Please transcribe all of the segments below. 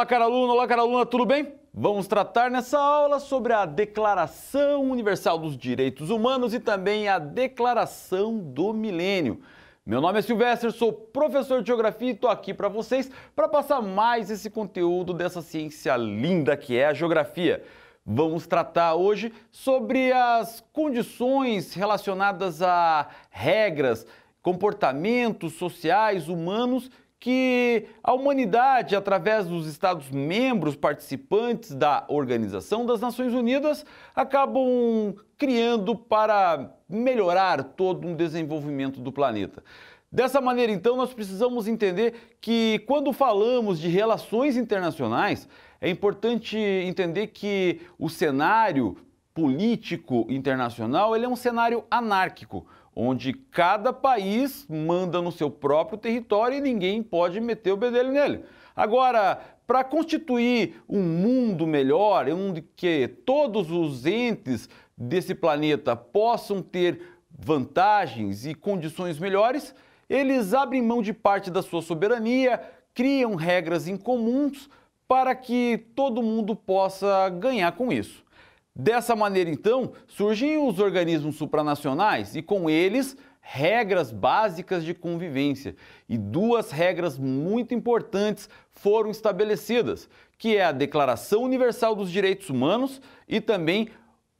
Olá, cara aluno, olá, cara aluna, tudo bem? Vamos tratar nessa aula sobre a Declaração Universal dos Direitos Humanos e também a Declaração do Milênio. Meu nome é Silvestre, sou professor de Geografia e estou aqui para vocês para passar mais esse conteúdo dessa ciência linda que é a Geografia. Vamos tratar hoje sobre as condições relacionadas a regras, comportamentos sociais, humanos que a humanidade, através dos Estados-membros participantes da Organização das Nações Unidas, acabam criando para melhorar todo um desenvolvimento do planeta. Dessa maneira, então, nós precisamos entender que quando falamos de relações internacionais, é importante entender que o cenário político internacional, ele é um cenário anárquico, onde cada país manda no seu próprio território e ninguém pode meter o bedelho nele. Agora, para constituir um mundo melhor, um que todos os entes desse planeta possam ter vantagens e condições melhores, eles abrem mão de parte da sua soberania, criam regras incomuns para que todo mundo possa ganhar com isso. Dessa maneira, então, surgem os organismos supranacionais e com eles regras básicas de convivência. E duas regras muito importantes foram estabelecidas, que é a Declaração Universal dos Direitos Humanos e também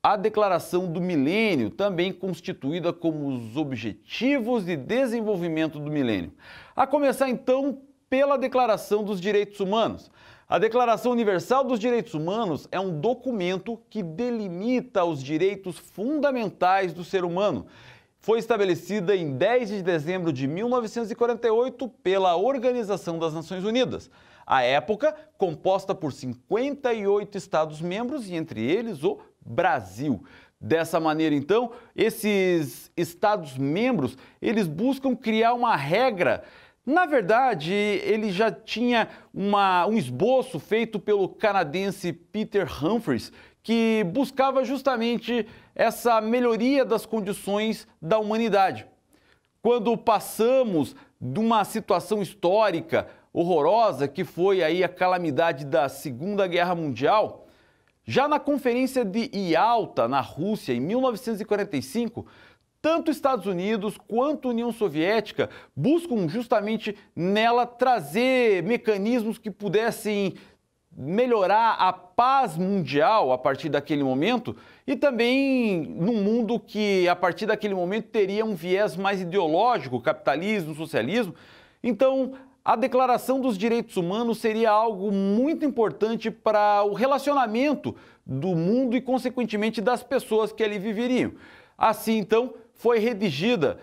a Declaração do Milênio, também constituída como os Objetivos de Desenvolvimento do Milênio. A começar então pela Declaração dos Direitos Humanos. A Declaração Universal dos Direitos Humanos é um documento que delimita os direitos fundamentais do ser humano. Foi estabelecida em 10 de dezembro de 1948 pela Organização das Nações Unidas. A época, composta por 58 Estados-membros e, entre eles, o Brasil. Dessa maneira, então, esses Estados-membros, eles buscam criar uma regra na verdade, ele já tinha uma, um esboço feito pelo canadense Peter Humphreys, que buscava justamente essa melhoria das condições da humanidade. Quando passamos de uma situação histórica horrorosa, que foi aí a calamidade da Segunda Guerra Mundial, já na Conferência de Yalta, na Rússia, em 1945, tanto Estados Unidos quanto União Soviética buscam justamente nela trazer mecanismos que pudessem melhorar a paz mundial a partir daquele momento e também num mundo que a partir daquele momento teria um viés mais ideológico, capitalismo, socialismo. Então, a declaração dos direitos humanos seria algo muito importante para o relacionamento do mundo e, consequentemente, das pessoas que ali viveriam. Assim, então, foi redigida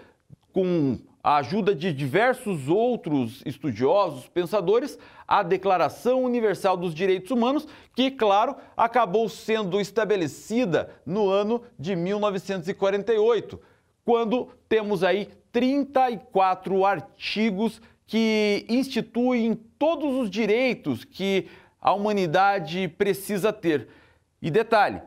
com a ajuda de diversos outros estudiosos, pensadores, a Declaração Universal dos Direitos Humanos, que, claro, acabou sendo estabelecida no ano de 1948, quando temos aí 34 artigos que instituem todos os direitos que a humanidade precisa ter. E detalhe,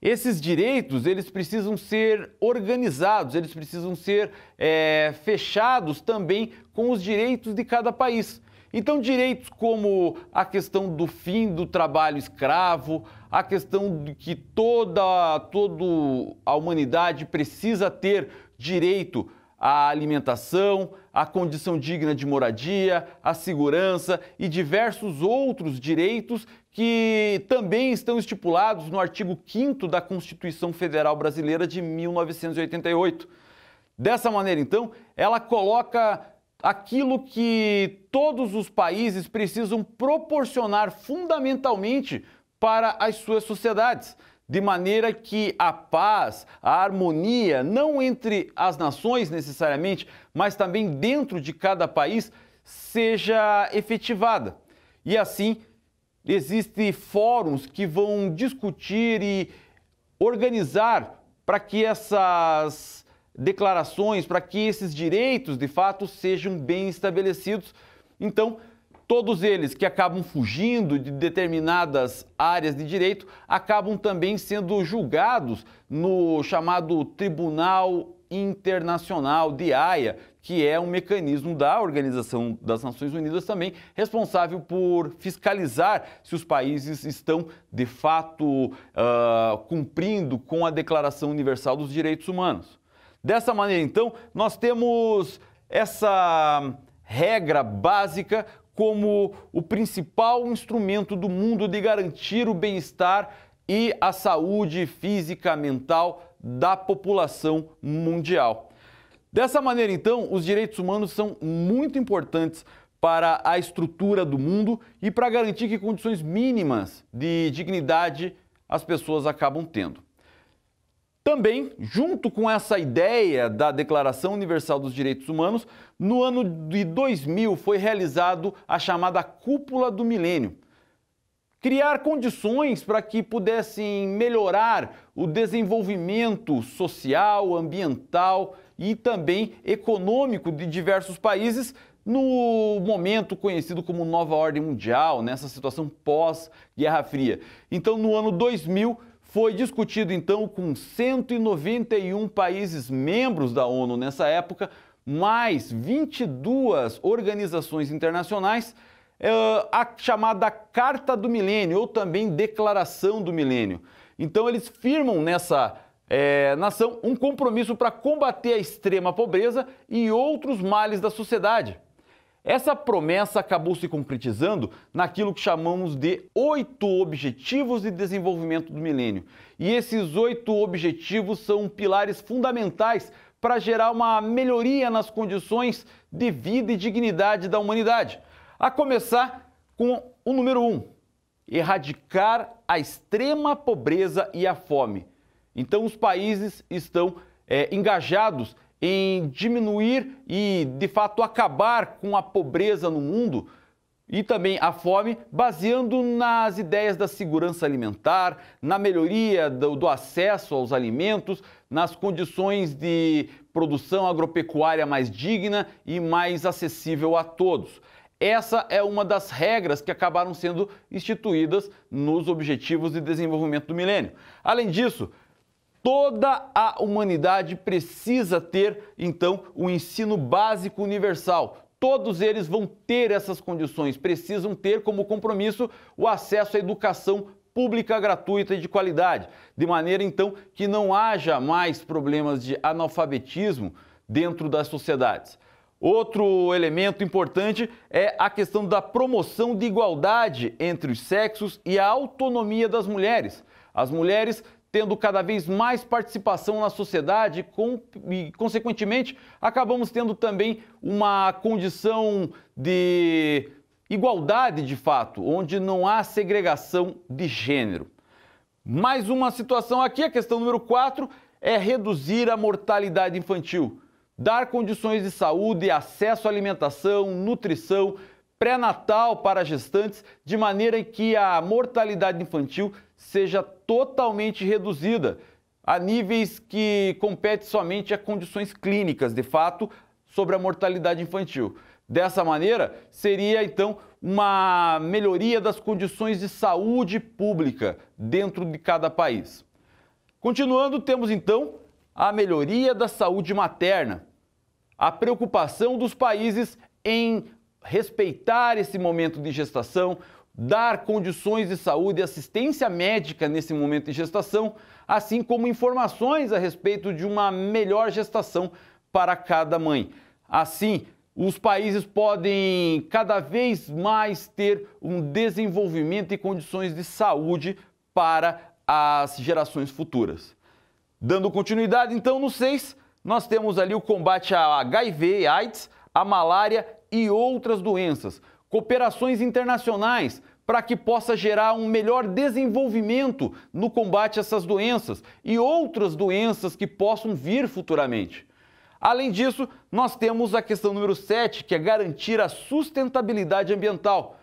esses direitos eles precisam ser organizados, eles precisam ser é, fechados também com os direitos de cada país. Então, direitos como a questão do fim do trabalho escravo, a questão de que toda, toda a humanidade precisa ter direito a alimentação, a condição digna de moradia, a segurança e diversos outros direitos que também estão estipulados no artigo 5 da Constituição Federal Brasileira de 1988. Dessa maneira, então, ela coloca aquilo que todos os países precisam proporcionar fundamentalmente para as suas sociedades de maneira que a paz, a harmonia, não entre as nações necessariamente, mas também dentro de cada país, seja efetivada. E assim, existem fóruns que vão discutir e organizar para que essas declarações, para que esses direitos de fato sejam bem estabelecidos. Então, Todos eles que acabam fugindo de determinadas áreas de direito acabam também sendo julgados no chamado Tribunal Internacional de Haia, que é um mecanismo da Organização das Nações Unidas também responsável por fiscalizar se os países estão de fato uh, cumprindo com a Declaração Universal dos Direitos Humanos. Dessa maneira, então, nós temos essa regra básica como o principal instrumento do mundo de garantir o bem-estar e a saúde física mental da população mundial. Dessa maneira, então, os direitos humanos são muito importantes para a estrutura do mundo e para garantir que condições mínimas de dignidade as pessoas acabam tendo. Também, junto com essa ideia da Declaração Universal dos Direitos Humanos, no ano de 2000 foi realizado a chamada Cúpula do Milênio. Criar condições para que pudessem melhorar o desenvolvimento social, ambiental e também econômico de diversos países no momento conhecido como Nova Ordem Mundial, nessa situação pós-Guerra Fria. Então, no ano 2000, foi discutido então com 191 países membros da ONU nessa época, mais 22 organizações internacionais, eh, a chamada Carta do Milênio ou também Declaração do Milênio. Então eles firmam nessa é, nação um compromisso para combater a extrema pobreza e outros males da sociedade. Essa promessa acabou se concretizando naquilo que chamamos de oito Objetivos de Desenvolvimento do Milênio. E esses oito objetivos são pilares fundamentais para gerar uma melhoria nas condições de vida e dignidade da humanidade. A começar com o número um: erradicar a extrema pobreza e a fome. Então, os países estão é, engajados em diminuir e, de fato, acabar com a pobreza no mundo e também a fome, baseando nas ideias da segurança alimentar, na melhoria do, do acesso aos alimentos, nas condições de produção agropecuária mais digna e mais acessível a todos. Essa é uma das regras que acabaram sendo instituídas nos Objetivos de Desenvolvimento do Milênio. Além disso, Toda a humanidade precisa ter, então, o um ensino básico universal. Todos eles vão ter essas condições, precisam ter como compromisso o acesso à educação pública gratuita e de qualidade, de maneira então que não haja mais problemas de analfabetismo dentro das sociedades. Outro elemento importante é a questão da promoção de igualdade entre os sexos e a autonomia das mulheres. As mulheres tendo cada vez mais participação na sociedade com, e, consequentemente, acabamos tendo também uma condição de igualdade de fato, onde não há segregação de gênero. Mais uma situação aqui, a questão número 4 é reduzir a mortalidade infantil, dar condições de saúde, acesso à alimentação, nutrição, pré-natal para gestantes, de maneira que a mortalidade infantil seja totalmente reduzida, a níveis que compete somente a condições clínicas, de fato, sobre a mortalidade infantil. Dessa maneira, seria então uma melhoria das condições de saúde pública dentro de cada país. Continuando, temos então a melhoria da saúde materna, a preocupação dos países em respeitar esse momento de gestação, dar condições de saúde e assistência médica nesse momento de gestação, assim como informações a respeito de uma melhor gestação para cada mãe. Assim, os países podem cada vez mais ter um desenvolvimento e condições de saúde para as gerações futuras. Dando continuidade, então, no 6, nós temos ali o combate à HIV e AIDS, a malária e outras doenças, cooperações internacionais para que possa gerar um melhor desenvolvimento no combate a essas doenças e outras doenças que possam vir futuramente. Além disso, nós temos a questão número 7, que é garantir a sustentabilidade ambiental,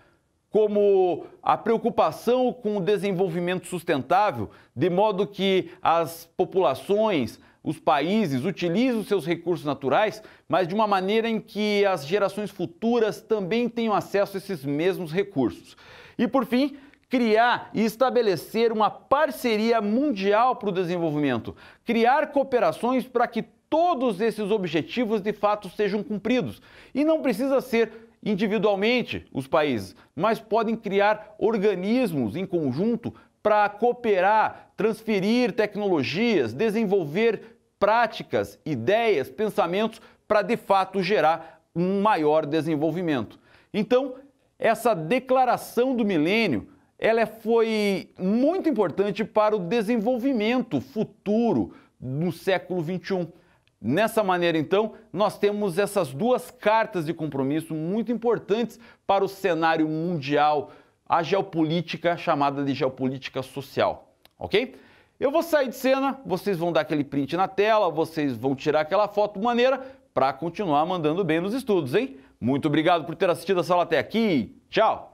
como a preocupação com o desenvolvimento sustentável, de modo que as populações, os países utilizam seus recursos naturais, mas de uma maneira em que as gerações futuras também tenham acesso a esses mesmos recursos. E por fim, criar e estabelecer uma parceria mundial para o desenvolvimento, criar cooperações para que todos esses objetivos de fato sejam cumpridos. E não precisa ser individualmente os países, mas podem criar organismos em conjunto para cooperar, transferir tecnologias, desenvolver práticas, ideias, pensamentos para de fato gerar um maior desenvolvimento. Então, essa declaração do milênio, ela foi muito importante para o desenvolvimento futuro no século 21. Nessa maneira, então, nós temos essas duas cartas de compromisso muito importantes para o cenário mundial, a geopolítica chamada de geopolítica social, ok? Eu vou sair de cena, vocês vão dar aquele print na tela, vocês vão tirar aquela foto maneira para continuar mandando bem nos estudos, hein? Muito obrigado por ter assistido a sala até aqui. Tchau!